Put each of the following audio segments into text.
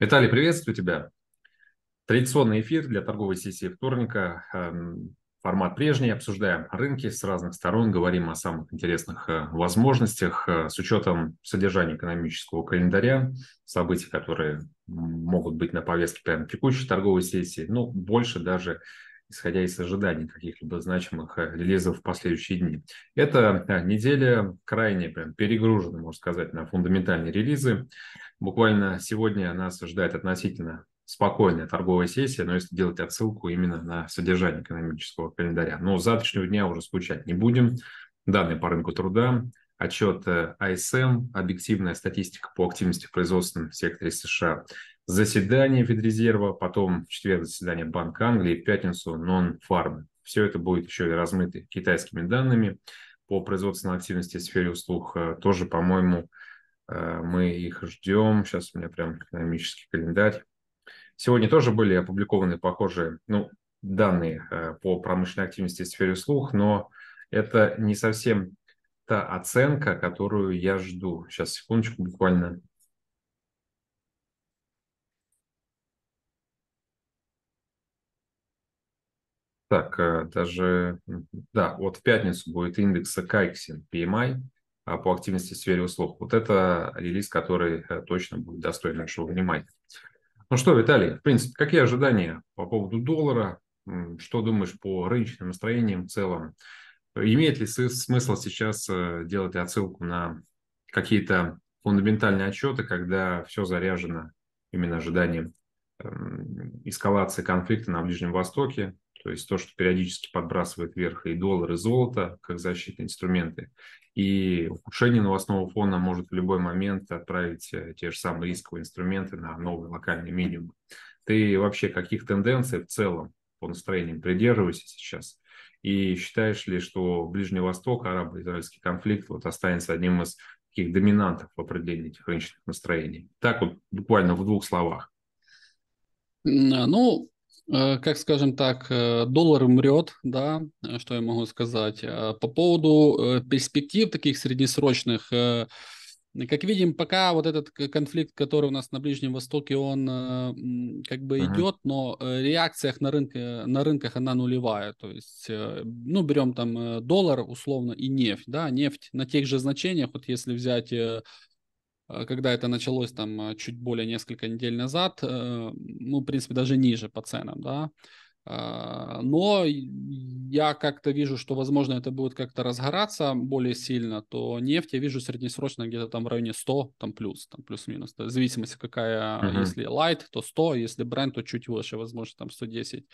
Виталий, приветствую тебя. Традиционный эфир для торговой сессии вторника. Эм, формат прежний. Обсуждаем рынки с разных сторон, говорим о самых интересных э, возможностях э, с учетом содержания экономического календаря, событий, которые могут быть на повестке прямо текущей торговой сессии, ну, больше даже исходя из ожиданий каких-либо значимых э, релизов в последующие дни. Эта э, неделя крайне прям перегружена, можно сказать, на фундаментальные релизы. Буквально сегодня нас ожидает относительно спокойная торговая сессия, но если делать отсылку именно на содержание экономического календаря. Но с завтрашнего дня уже скучать не будем. Данные по рынку труда, отчет э, АСМ, объективная статистика по активности в производственном секторе США, заседание Федрезерва, потом в четверг заседание Банка Англии, в пятницу нон-фармы. Все это будет еще и размыто китайскими данными по производственной активности в сфере услуг. Э, тоже, по-моему, э, мы их ждем. Сейчас у меня прям экономический календарь. Сегодня тоже были опубликованы похожие ну, данные по промышленной активности в сфере услуг, но это не совсем та оценка, которую я жду. Сейчас, секундочку, буквально. Так, э, даже, да, вот в пятницу будет индекс Кайксин PMI а, по активности в сфере услуг. Вот это релиз, который э, точно будет достоин нашего внимания. Ну что, Виталий, в принципе, какие ожидания по поводу доллара? Что думаешь по рыночным настроениям в целом? Имеет ли смысл сейчас э, делать отсылку на какие-то фундаментальные отчеты, когда все заряжено именно ожиданием эм, эскалации конфликта на Ближнем Востоке, то есть то, что периодически подбрасывает вверх и доллар, и золото, как защитные инструменты. И ухудшение новостного фона может в любой момент отправить э, те же самые рисковые инструменты на новый локальный минимум. Ты вообще каких тенденций в целом по настроениям придерживаешься сейчас? И считаешь ли, что Ближний Восток, арабо-израильский конфликт вот останется одним из таких доминантов в определении этих рыночных настроений? Так вот, буквально в двух словах. Ну, э, как скажем так, э, доллар умрет, да, э, что я могу сказать. А по поводу перспектив таких среднесрочных, как видим, пока вот этот конфликт, который у нас на Ближнем Востоке, он э, как бы uh-huh. идет, но э, реакциях на, рынке, на рынках она нулевая. То есть, э, ну, берем там доллар условно и нефть, да, нефть на тех же значениях, вот если взять когда это началось там чуть более несколько недель назад, ну, в принципе, даже ниже по ценам, да, а, но я как-то вижу, что, возможно, это будет как-то разгораться более сильно, то нефть я вижу среднесрочно где-то там в районе 100, там плюс, там плюс-минус. В зависимости какая, uh-huh. если light, то 100, если бренд, то чуть выше, возможно, там 110.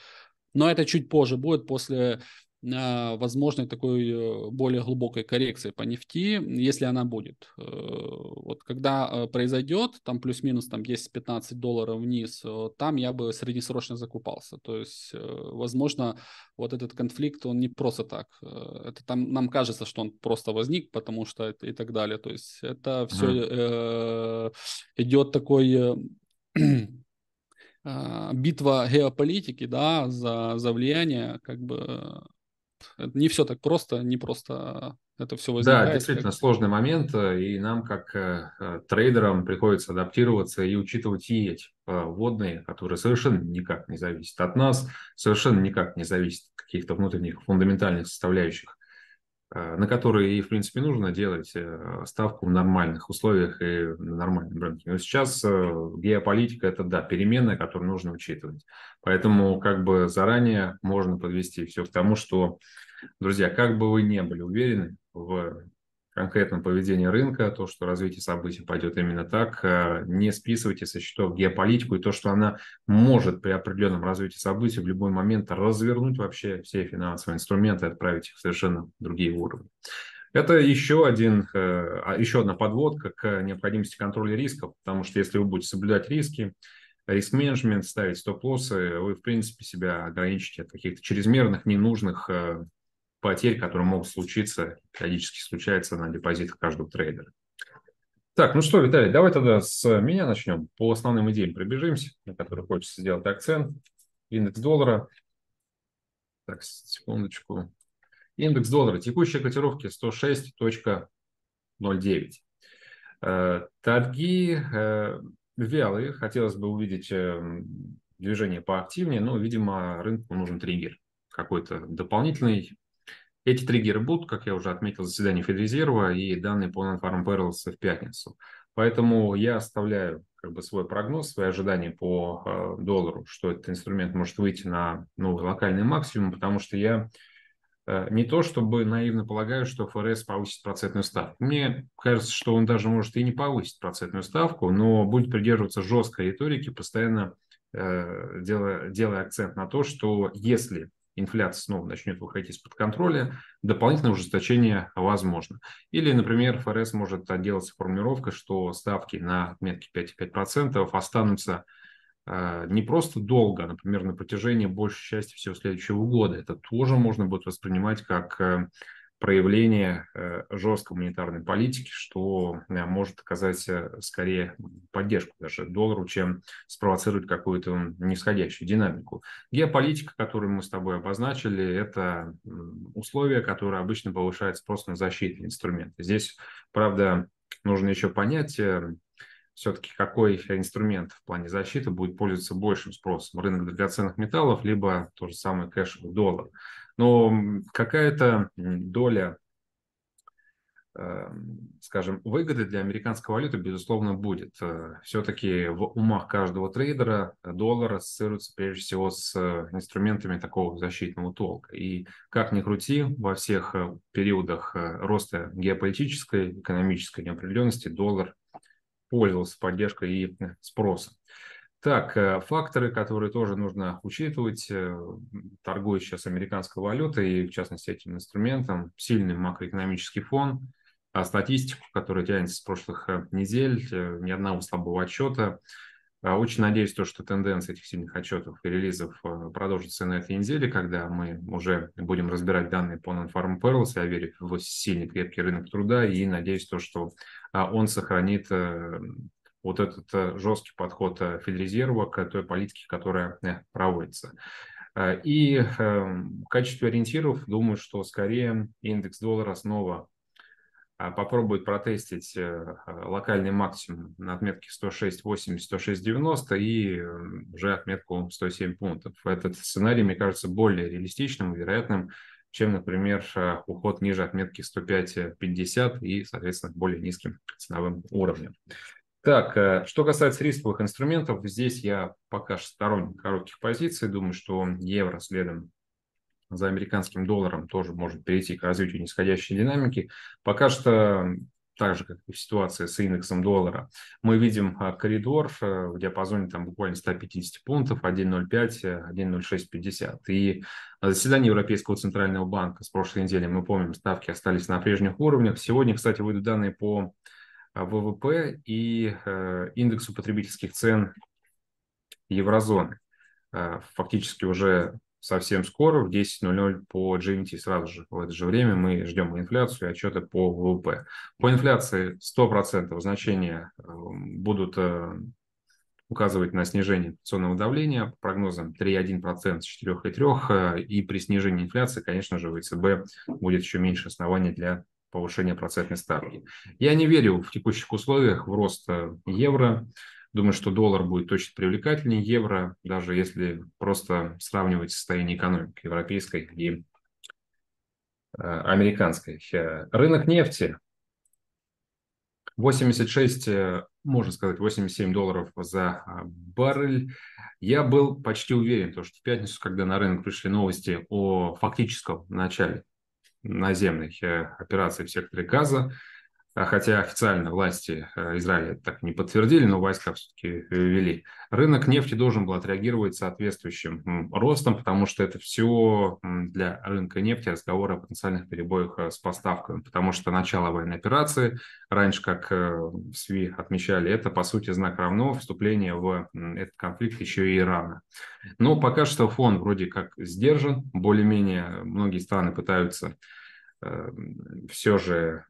Но это чуть позже будет, после возможной такой э, более глубокой коррекции по нефти, если она будет. Э, вот когда э, произойдет, там плюс-минус там 10-15 долларов вниз, там я бы среднесрочно закупался. То есть, возможно, вот этот конфликт, он не просто так. Это там нам кажется, что он просто возник, потому что это, и так далее. То есть это все mm-hmm. э, идет такой а, битва геополитики, да, за, за влияние, как бы не все так просто, не просто а, это все возникает. Да, действительно как... сложный момент, э, и нам как э, э, трейдерам приходится адаптироваться и учитывать и эти э, вводные, которые совершенно никак не зависят от нас, совершенно никак не зависят от каких-то внутренних фундаментальных составляющих Э, на которые и, в принципе, нужно делать э, ставку в нормальных условиях и на нормальном рынке. Но сейчас э, геополитика – это, да, переменная, которую нужно учитывать. Поэтому как бы заранее можно подвести все к тому, что, друзья, как бы вы не были уверены в конкретном поведении рынка, то, что развитие событий пойдет именно так, а, не списывайте со счетов геополитику и то, что она может при определенном развитии событий в любой момент развернуть вообще все финансовые инструменты и отправить их в совершенно другие уровни. Это еще, один, э, а, еще одна подводка к необходимости контроля рисков, потому что если вы будете соблюдать риски, риск-менеджмент, ставить стоп-лоссы, вы, в принципе, себя ограничите от каких-то чрезмерных, ненужных э, потерь, которые могут случиться, периодически случаются на депозитах каждого трейдера. Так, ну что, Виталий, давай тогда с меня начнем. По основным идеям пробежимся, на которые хочется сделать акцент. Индекс доллара. Так, секундочку. Индекс доллара. Текущие котировки 106.09. Э, торги э, вялые. Хотелось бы увидеть э, движение поактивнее, но, видимо, рынку нужен триггер какой-то дополнительный, эти триггеры будут, как я уже отметил, заседание Федрезерва и данные по Non-Farm Perils в пятницу. Поэтому я оставляю как бы свой прогноз, свои ожидания по э, доллару, что этот инструмент может выйти на новый локальный максимум, потому что я э, не то чтобы наивно полагаю, что ФРС повысит процентную ставку. Мне кажется, что он даже может и не повысить процентную ставку, но будет придерживаться жесткой риторики, постоянно э, делая, делая акцент на то, что если инфляция снова начнет выходить из-под контроля, дополнительное ужесточение возможно. Или, например, ФРС может отделаться формулировкой, что ставки на отметке 5,5% останутся э, не просто долго, а, например, на протяжении большей части всего следующего года. Это тоже можно будет воспринимать как э, проявление э, жесткой монетарной политики, что э, может оказать э, скорее поддержку даже доллару, чем спровоцировать какую-то нисходящую динамику. Геополитика, которую мы с тобой обозначили, это условия, которые обычно повышают спрос на защитные инструменты. Здесь, правда, нужно еще понять, все-таки какой инструмент в плане защиты будет пользоваться большим спросом? Рынок драгоценных металлов, либо то же самое кэшевый доллар. Но какая-то доля эм, скажем, выгоды для американской валюты, безусловно, будет. Э, Все-таки в умах каждого трейдера доллар ассоциируется прежде всего с э, инструментами такого защитного толка. И как ни крути, во всех э, периодах роста геополитической, экономической неопределенности доллар пользовался поддержкой и спросом. Так, э, факторы, которые тоже нужно учитывать, э, торгуя сейчас американской валютой и, в частности, этим инструментом, сильный макроэкономический фон, а статистику, которая тянется с прошлых э, недель, ни одного слабого отчета. А очень надеюсь, то, что тенденция этих сильных отчетов и релизов продолжится на этой неделе, когда мы уже будем разбирать данные по Non-Farm Perils. Я верю в сильный крепкий рынок труда и надеюсь, то, что а, он сохранит вот этот э, жесткий подход э, Федрезерва к той политике, которая э, проводится. И эм, в качестве ориентиров думаю, что скорее индекс доллара снова попробует протестить локальный максимум на отметке 106.80, 106.90 и эм, уже отметку 107 пунктов. Этот сценарий, мне кажется, более реалистичным, вероятным, чем, например, уход ниже отметки 105.50 и, соответственно, более низким ценовым уровнем. Так, э, что касается рисковых инструментов, здесь я пока что сторонник коротких позиций. Думаю, что евро следом за американским долларом тоже может перейти к развитию нисходящей динамики. Пока что так же, как и в ситуации с индексом доллара, мы видим а, коридор э, в диапазоне там буквально 150 пунктов, 1.05-1.0650. Э, и на заседании Европейского центрального банка с прошлой недели, мы помним, ставки остались на прежних уровнях. Сегодня, кстати, выйдут данные по а, ВВП и э, индексу потребительских цен еврозоны. А, фактически уже совсем скоро в 10.00 по GMT сразу же в это же время мы ждем инфляцию и отчеты по ВВП. По инфляции 100% значения э, будут э, указывать на снижение инфляционного давления по прогнозам 3,1% с 4,3%, и при снижении инфляции, конечно же, у ЕЦБ будет еще меньше оснований для повышения процентной ставки. Я не верю в текущих условиях в рост э, евро. Думаю, что доллар будет точно привлекательнее евро, даже если просто сравнивать состояние экономики европейской и э, американской. Э, рынок нефти 86, можно сказать, 87 долларов за баррель. Я был почти уверен, что в пятницу, когда на рынок пришли новости о фактическом начале наземных э, операций в секторе Газа а хотя официально власти э, Израиля так не подтвердили, но войска все-таки ввели. Э, Рынок нефти должен был отреагировать соответствующим ростом, потому что это все для рынка нефти разговоры о потенциальных перебоях э, с поставками, потому что начало военной операции, раньше, как СВИ отмечали, это, по сути, знак равно вступление в этот конфликт еще и Ирана. Но пока что фон вроде как сдержан, более-менее многие страны пытаются Эм, все же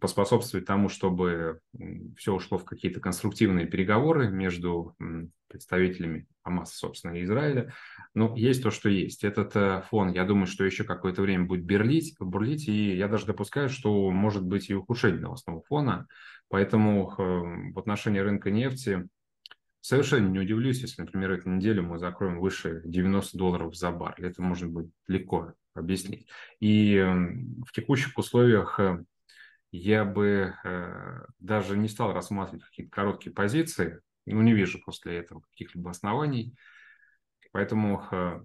поспособствовать тому, чтобы все ушло в какие-то конструктивные переговоры между представителями Хамаса, собственно, и Израиля. Но ну, есть то, что есть. Этот э, фон, я думаю, что еще какое-то время будет бурлить, бурлить, и я даже допускаю, что может быть и ухудшение новостного фона. Поэтому эм, в отношении рынка нефти совершенно не удивлюсь, если, например, эту неделю мы закроем выше 90 долларов за баррель. Это может быть легко объяснить. И эм, в текущих условиях э, я бы э, даже не стал рассматривать какие-то короткие позиции, ну, не вижу после этого каких-либо оснований. Поэтому э,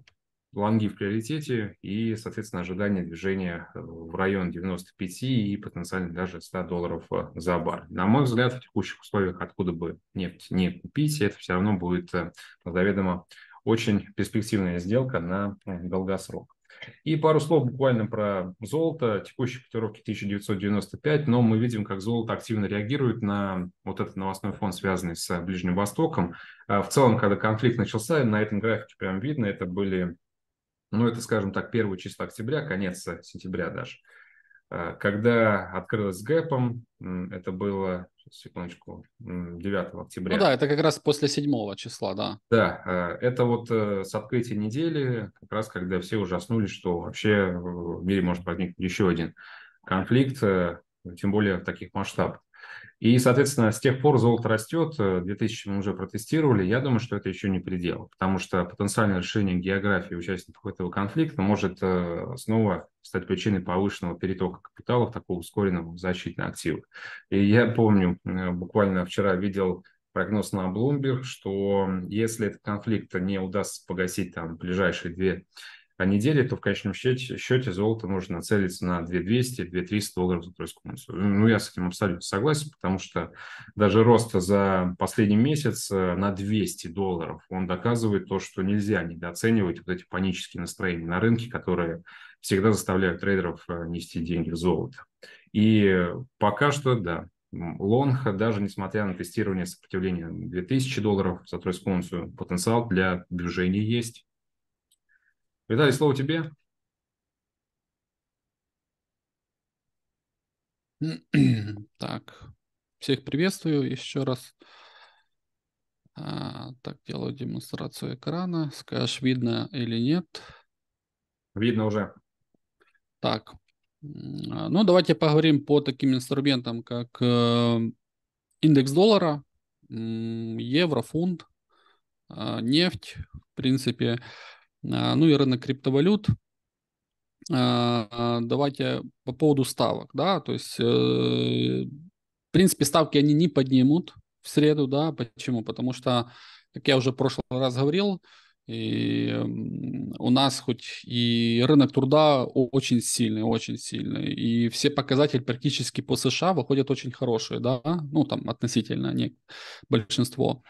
лонги в приоритете и, соответственно, ожидание движения в район 95 и потенциально даже 100 долларов за бар. На мой взгляд, в текущих условиях, откуда бы нефть не купить, это все равно будет заведомо очень перспективная сделка на долгосрок. И пару слов буквально про золото. Текущие котировки 1995, но мы видим, как золото активно реагирует на вот этот новостной фон, связанный с Ближним Востоком. А, в целом, когда конфликт начался, на этом графике прям видно, это были, ну, это, скажем так, первые числа октября, конец сентября даже. А, когда открылось с гэпом, это было секундочку, 9 октября. Ну да, это как раз после 7 числа, да. Да, э, это вот э, с открытия недели, как раз когда все ужаснулись, что вообще э, в мире может возникнуть еще один конфликт, тем более в таких масштабах. И, соответственно, с тех пор золото растет, 2000 э, мы уже протестировали, я думаю, что это еще не предел, потому что потенциальное решение географии участников этого конфликта может э, снова стать причиной повышенного перетока капиталов, такого ускоренного в защитные активы. И я помню, э, буквально вчера видел прогноз на Bloomberg, что если этот конфликт не удастся погасить там ближайшие две а недели, то в конечном счете, счете золото нужно целиться на 2200-2300 долларов за тройскую унцию. Ну, я с этим абсолютно согласен, потому что даже рост за последний месяц э, на 200 долларов, он доказывает то, что нельзя недооценивать вот эти панические настроения на рынке, которые всегда заставляют трейдеров э, нести деньги в золото. И пока что, да, лонг, даже несмотря на тестирование сопротивления 2000 долларов за тройскую унцию, потенциал для движения есть. Виталий, слово тебе. Так, всех приветствую еще раз. А, так, делаю демонстрацию экрана. Скажешь, видно или нет? Видно уже. Так, а, ну давайте поговорим по таким инструментам, как э, индекс доллара, евро, фунт, а, нефть, в принципе. А, ну и рынок криптовалют. А, а, давайте по поводу ставок, да, то есть, э, в принципе, ставки они не поднимут в среду, да, почему? Потому что, как я уже в прошлый раз говорил, и у нас хоть и рынок труда очень сильный, очень сильный, и все показатели практически по США выходят очень хорошие, да, ну там относительно не большинство.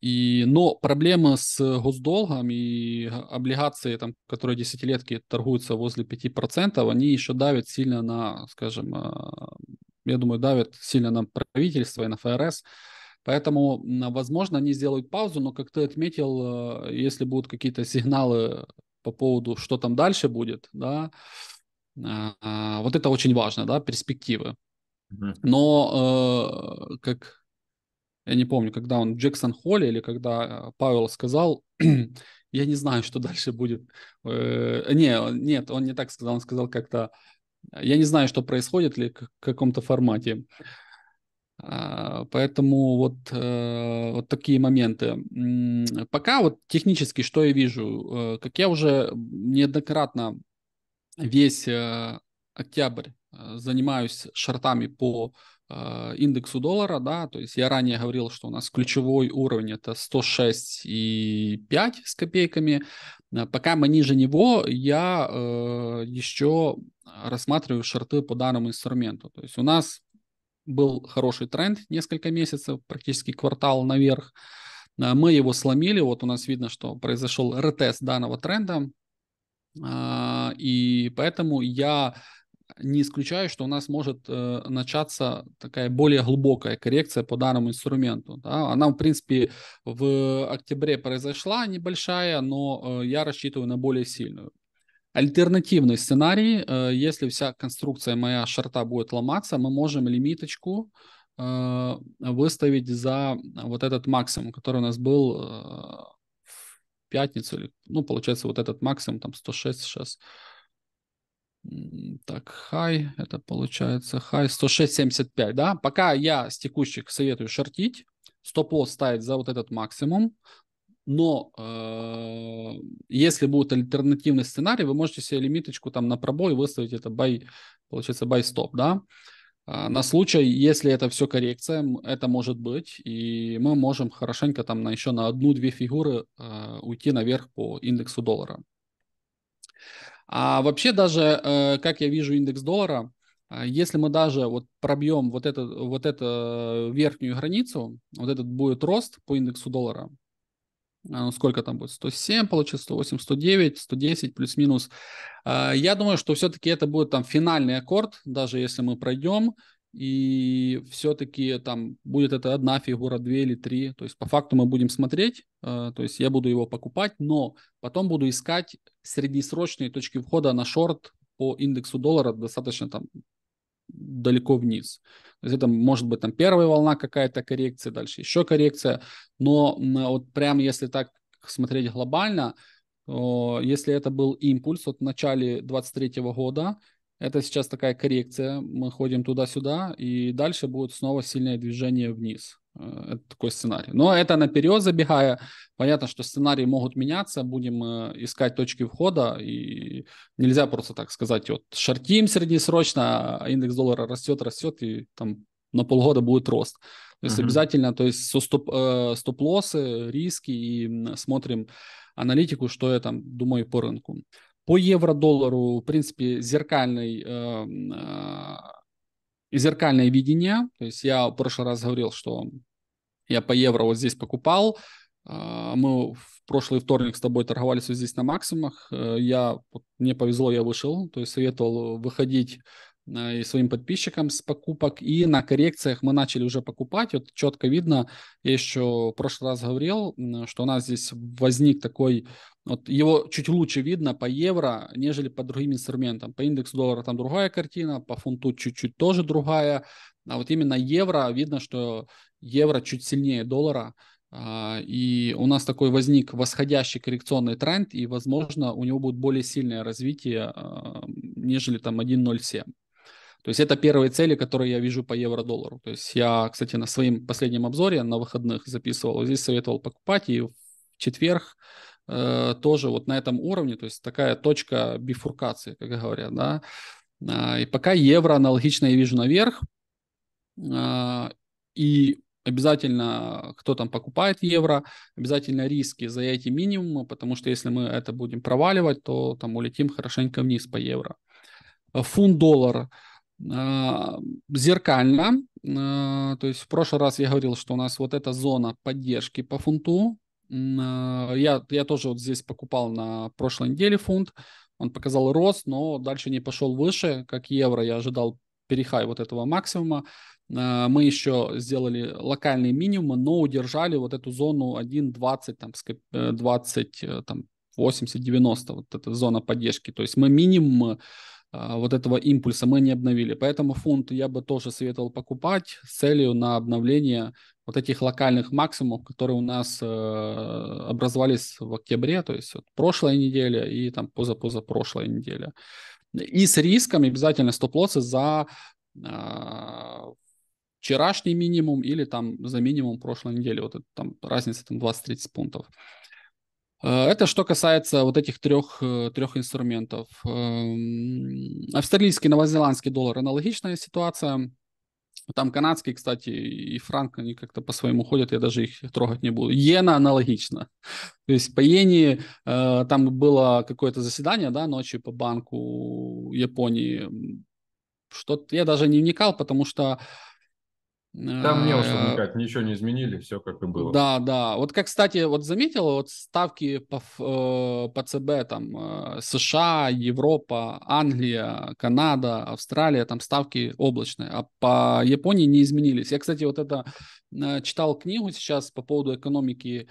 И, но проблема с э, госдолгом и облигации, там, которые десятилетки торгуются возле 5%, они еще давят сильно на, скажем, э, я думаю, давят сильно на правительство и на ФРС. Поэтому, возможно, они сделают паузу, но, как ты отметил, э, если будут какие-то сигналы по поводу, что там дальше будет, да, а, а, вот это очень важно, да, перспективы. Но, как я не помню, когда он Джексон Холли или когда э, Павел сказал, я не знаю, что дальше будет. Э, не, нет, он не так сказал, он сказал как-то, я не знаю, что происходит ли в каком-то формате. А, поэтому вот, э, вот такие моменты. Пока вот технически, что я вижу, э, как я уже неоднократно весь октябрь Э, занимаюсь шортами по э, индексу доллара, да, то есть я ранее говорил, что у нас ключевой уровень это 106,5 с копейками. Э, пока мы ниже него, я э, еще рассматриваю шорты по данному инструменту. То есть у нас был хороший тренд несколько месяцев, практически квартал наверх. Мы его сломили, вот у нас видно, что произошел ретест данного тренда, и поэтому я не исключаю, что у нас может э, начаться такая более глубокая коррекция по данному инструменту. Да? Она, в принципе, в октябре произошла небольшая, но э, я рассчитываю на более сильную. Альтернативный сценарий, э, если вся конструкция моя шарта будет ломаться, мы можем лимиточку э, выставить за вот этот максимум, который у нас был э, в пятницу, или, ну, получается, вот этот максимум, там, 106, сейчас. Так, хай, это получается хай 106.75, да? Пока я с текущих советую шортить, стоп-лосс ставить за вот этот максимум, но э, если будет альтернативный сценарий, вы можете себе лимиточку там на пробой выставить, это бай, получается бай стоп, да? А, на случай, если это все коррекция, это может быть, и мы можем хорошенько там на еще на одну-две фигуры э, уйти наверх по индексу доллара. А вообще даже, э, как я вижу индекс доллара, э, если мы даже вот пробьем вот, это, вот эту э, верхнюю границу, вот этот будет рост по индексу доллара, ну, сколько там будет, 107 получится, 108, 109, 110 плюс-минус. Я думаю, что все-таки это будет там финальный аккорд, даже если мы пройдем, и все-таки там будет это одна фигура, две или три. То есть по факту мы будем смотреть, э, то есть я буду его покупать, но потом буду искать среднесрочные точки входа на шорт по индексу доллара достаточно там далеко вниз. То есть это может быть там первая волна какая-то коррекция, дальше еще коррекция. Но вот прям если так смотреть глобально, то если это был импульс вот от начала 2023 года, это сейчас такая коррекция, мы ходим туда-сюда, и дальше будет снова сильное движение вниз. Э, это такой сценарий. Но это наперед забегая. Понятно, что сценарии могут меняться, будем э, искать точки входа, и нельзя просто так сказать, вот шортим среднесрочно, а индекс доллара растет, растет, и там на полгода будет рост. То есть uh-huh. обязательно, то есть стоп, э, стоп-лоссы, риски, и смотрим аналитику, что я там думаю по рынку. По евро-доллару, в принципе, зеркальный, э, э, зеркальное видение. То есть я в прошлый раз говорил, что я по евро вот здесь покупал. Э, мы в прошлый вторник с тобой торговались вот здесь на максимумах. Э, я, вот, мне повезло, я вышел. То есть советовал выходить Э, и своим подписчикам с покупок. И на коррекциях мы начали уже покупать. Вот четко видно, я еще в прошлый раз говорил, что у нас здесь возник такой, вот его чуть лучше видно по евро, нежели по другим инструментам. По индексу доллара там другая картина, по фунту чуть-чуть тоже другая. А вот именно евро, видно, что евро чуть сильнее доллара. А, и у нас такой возник восходящий коррекционный тренд, и, возможно, у него будет более сильное развитие, а, нежели там 1.07. То есть это первые цели, которые я вижу по евро-доллару. То есть я, кстати, на своем последнем обзоре на выходных записывал, здесь советовал покупать, и в четверг э, тоже вот на этом уровне, то есть такая точка бифуркации, как говорят, да. А, и пока евро аналогично я вижу наверх, э, и обязательно, кто там покупает евро, обязательно риски за эти минимумы, потому что если мы это будем проваливать, то там улетим хорошенько вниз по евро. Фунт-доллар – Э, зеркально. Э, то есть в прошлый раз я говорил, что у нас вот эта зона поддержки по фунту. Э, я, я тоже вот здесь покупал на прошлой неделе фунт. Он показал рост, но дальше не пошел выше, как евро. Я ожидал перехай вот этого максимума. Мы еще сделали локальные минимумы, но удержали вот эту зону 1.20, там, 20, там, 80-90, вот эта зона поддержки. То есть мы минимум а, вот этого импульса мы не обновили. Поэтому фунт я бы тоже советовал покупать с целью на обновление вот этих локальных максимумов, которые у нас э, образовались в октябре, то есть вот прошлой неделе и там позапозапрошлой неделе. И с риском обязательно стоп-лоссы за а, вчерашний минимум или там за минимум прошлой недели. Вот это, там разница там 20-30 пунктов. Э, это что касается вот этих трех, э, трех инструментов. Эм, австралийский, новозеландский доллар – аналогичная ситуация. Там канадский, кстати, и франк, они как-то по-своему ходят, я даже их трогать не буду. Иена аналогично. То есть по иене э, там было какое-то заседание, да, ночью по банку Японии. Что-то я даже не вникал, потому что э, там не уж э, никак, ничего не изменили, все как и было. Да, да. Вот как, кстати, вот заметил, вот ставки по, э, по ЦБ, там, э, США, Европа, Англия, Канада, Австралия, там ставки облачные, а по Японии не изменились. Я, кстати, вот это читал книгу сейчас по поводу экономики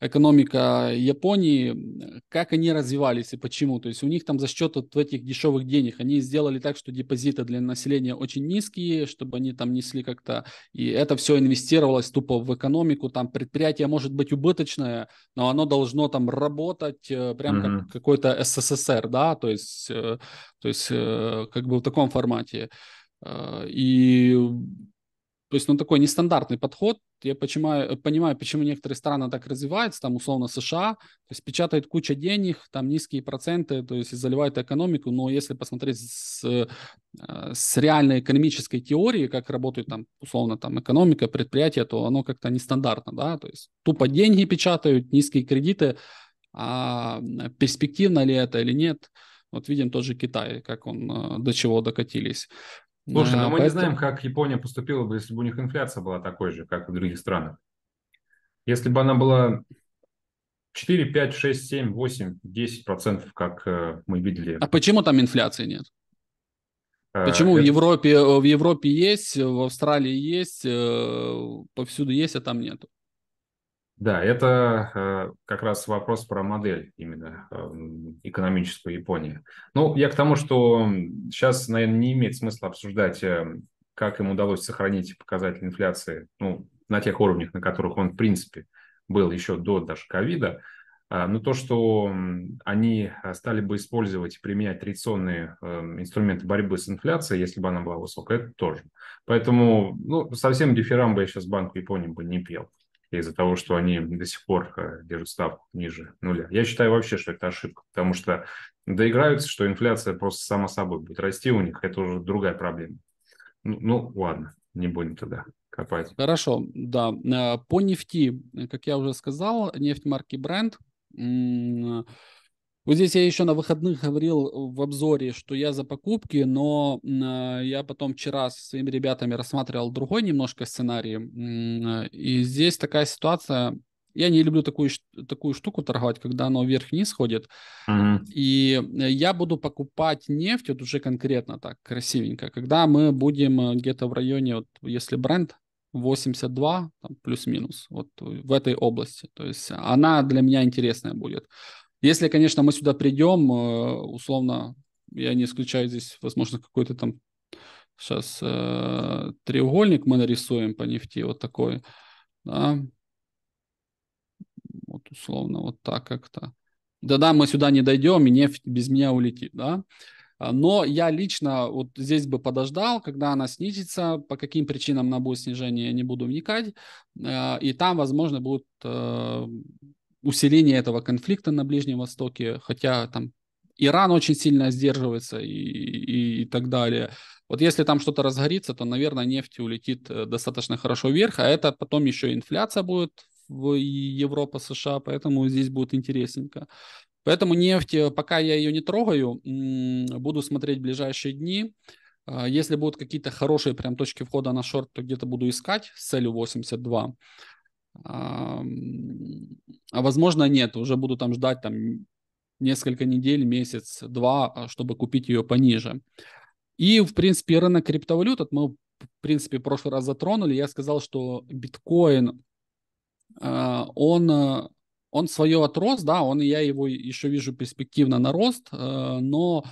экономика Японии, как они развивались и почему. То есть у них там за счет вот этих дешевых денег они сделали так, что депозиты для населения очень низкие, чтобы они там несли как-то... И это все инвестировалось тупо в экономику. Там предприятие может быть убыточное, но оно должно там работать э, прям mm-hmm. как какой-то СССР, да, то есть, э, то есть э, как бы в таком формате. И то есть, ну, такой нестандартный подход. Я понимаю, понимаю, почему некоторые страны так развиваются, там, условно, США, то есть, печатает куча денег, там, низкие проценты, то есть, заливает экономику, но если посмотреть с, э, с реальной экономической теории, как работает, там, условно, там, экономика, предприятие, то оно как-то нестандартно, да, то есть, тупо деньги печатают, низкие кредиты, а перспективно ли это или нет, вот видим тоже Китай, как он, э, до чего докатились. Слушай, а, но ну, мы поэтому... не знаем, как Япония поступила бы, если бы у них инфляция была такой же, как в других странах. Если бы она была 4, 5, 6, 7, 8, 10 процентов, как э, мы видели. А почему там инфляции нет? Э, почему это... в, Европе, в Европе есть, в Австралии есть, э, повсюду есть, а там нету? Да, это э, как раз вопрос про модель именно эм, экономическую Японии. Ну, я к тому, что сейчас, наверное, не имеет смысла обсуждать, э, как им удалось сохранить показатель инфляции ну, на тех уровнях, на которых он, в принципе, был еще до даже ковида. А, но то, что они э, стали бы использовать и применять традиционные эм, инструменты борьбы с инфляцией, если бы она была высокая, это тоже. Поэтому ну, совсем бы я сейчас банк Японии бы не пел из-за того, что они до сих пор э, держат ставку ниже нуля. Я считаю вообще, что это ошибка, потому что доиграются, что инфляция просто сама собой будет расти у них, это уже другая проблема. Ну, ну ладно, не будем тогда копать. Хорошо, да. Э, по нефти, как я уже сказал, нефть марки бренд вот здесь я еще на выходных говорил э, в обзоре, что я за покупки, но э, я потом вчера со своими ребятами рассматривал другой немножко сценарий. Э, и здесь такая ситуация, я не люблю такую, такую штуку торговать, когда оно вверх-вниз ходит. Mm-hmm. И я буду покупать нефть, вот уже конкретно так, красивенько, когда мы будем где-то в районе, вот, если бренд 82, там, плюс-минус, вот в этой области. То есть она для меня интересная будет. Если, конечно, мы сюда придем, э, условно, я не исключаю здесь, возможно, какой-то там сейчас э, треугольник мы нарисуем по нефти, вот такой, да, вот условно вот так как-то. Да-да, мы сюда не дойдем, и нефть без меня улетит, да. А, но я лично вот здесь бы подождал, когда она снизится, по каким причинам она будет снижение, я не буду вникать. Э, и там, возможно, будут усиление этого конфликта на Ближнем Востоке, хотя там Иран очень сильно сдерживается и, и, и так далее. Вот если там что-то разгорится, то, наверное, нефть улетит э, достаточно хорошо вверх, а это потом еще инфляция будет в Европа, США, поэтому здесь будет интересненько. Поэтому нефть, э, пока я ее не трогаю, буду смотреть в ближайшие дни. А, если будут какие-то хорошие прям точки входа на шорт, то где-то буду искать с целью 82. А, возможно, нет, уже буду там ждать там несколько недель, месяц, два, а, чтобы купить ее пониже. И, в принципе, рынок криптовалют, мы, в принципе, в прошлый раз затронули. Я сказал, что биткоин, а, он, он свое отрос, да, он, я его еще вижу перспективно на рост, а, но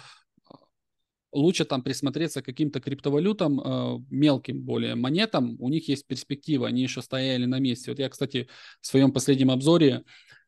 лучше там присмотреться к каким-то криптовалютам, э, мелким более монетам, у них есть перспектива, они еще стояли на месте. Вот я, кстати, в своем последнем обзоре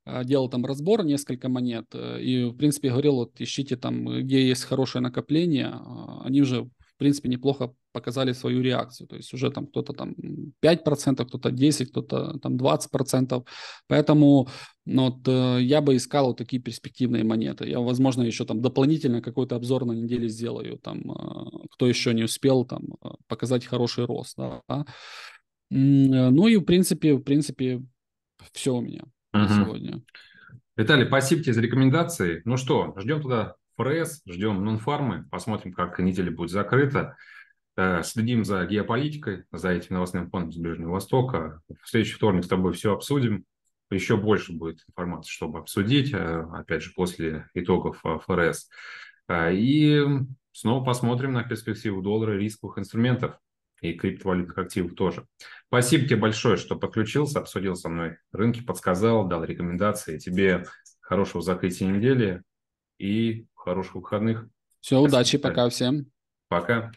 э, делал там разбор несколько монет э, и, в принципе, говорил, вот ищите там, э, где есть хорошее накопление, а, они уже принципе, неплохо показали свою реакцию. То есть уже там кто-то там 5%, кто-то 10%, кто-то там 20%. Поэтому ну, вот, э, я бы искал вот такие перспективные монеты. Я, возможно, еще там дополнительно какой-то обзор на неделе сделаю. Там, э, кто еще не успел, там, э, показать хороший рост. Да, Ну и, в принципе, в принципе, все у меня угу. на сегодня. Виталий, спасибо тебе за рекомендации. Ну что, ждем туда пресс, ждем нонфармы, посмотрим, как неделя будет закрыта. Э, следим за геополитикой, за этим новостным фоном с Ближнего Востока. В следующий вторник с тобой все обсудим. Еще больше будет информации, чтобы обсудить, э, опять же, после итогов э, ФРС. И снова посмотрим на перспективу доллара рисковых инструментов и криптовалютных активов тоже. Спасибо тебе большое, что подключился, обсудил со мной рынки, подсказал, дал рекомендации. Тебе хорошего закрытия недели и хороших выходных. Все, До удачи, пока всем. Пока.